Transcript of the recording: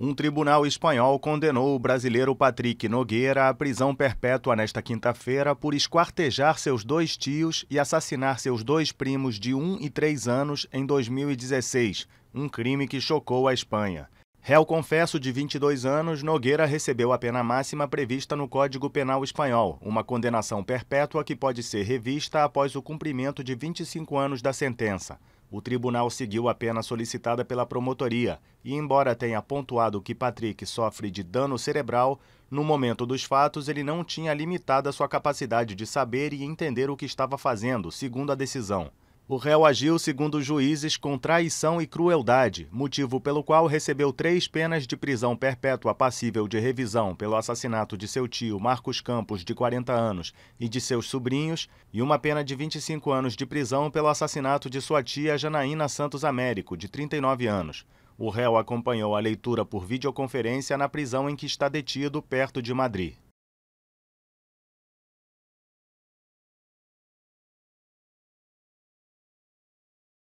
Um tribunal espanhol condenou o brasileiro Patrick Nogueira à prisão perpétua nesta quinta-feira por esquartejar seus dois tios e assassinar seus dois primos de 1 e 3 anos em 2016, um crime que chocou a Espanha. Réu confesso de 22 anos, Nogueira recebeu a pena máxima prevista no Código Penal Espanhol, uma condenação perpétua que pode ser revista após o cumprimento de 25 anos da sentença. O tribunal seguiu a pena solicitada pela promotoria e, embora tenha pontuado que Patrick sofre de dano cerebral, no momento dos fatos ele não tinha limitada sua capacidade de saber e entender o que estava fazendo, segundo a decisão. O réu agiu, segundo os juízes, com traição e crueldade, motivo pelo qual recebeu três penas de prisão perpétua passível de revisão pelo assassinato de seu tio Marcos Campos, de 40 anos, e de seus sobrinhos, e uma pena de 25 anos de prisão pelo assassinato de sua tia Janaína Santos Américo, de 39 anos. O réu acompanhou a leitura por videoconferência na prisão em que está detido, perto de Madrid.